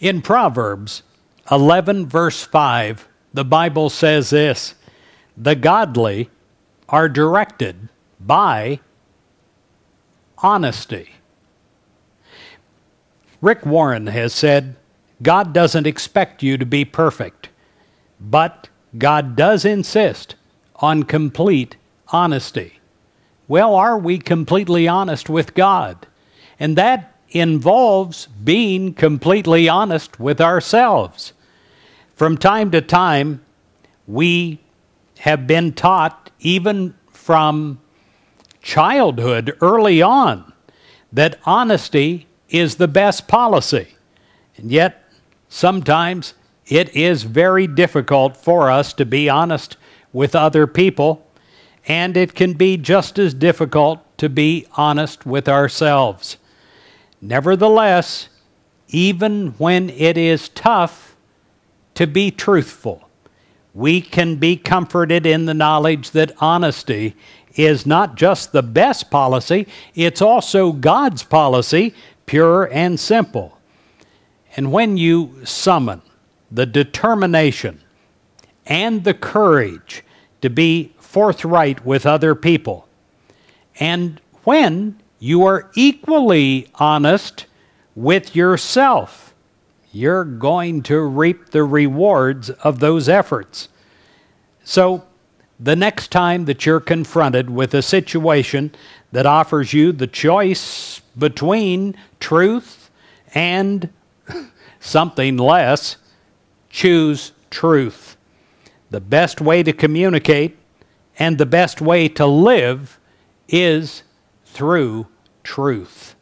In Proverbs 11, verse 5, the Bible says this The godly are directed by honesty. Rick Warren has said, God doesn't expect you to be perfect, but God does insist on complete honesty. Well, are we completely honest with God? And that involves being completely honest with ourselves. From time to time, we have been taught, even from childhood, early on, that honesty is the best policy. And yet, sometimes it is very difficult for us to be honest with other people, and it can be just as difficult to be honest with ourselves. Nevertheless, even when it is tough to be truthful, we can be comforted in the knowledge that honesty is not just the best policy, it's also God's policy, pure and simple. And when you summon the determination and the courage to be forthright with other people, and when you are equally honest with yourself. You're going to reap the rewards of those efforts. So, the next time that you're confronted with a situation that offers you the choice between truth and something less, choose truth. The best way to communicate and the best way to live is through truth.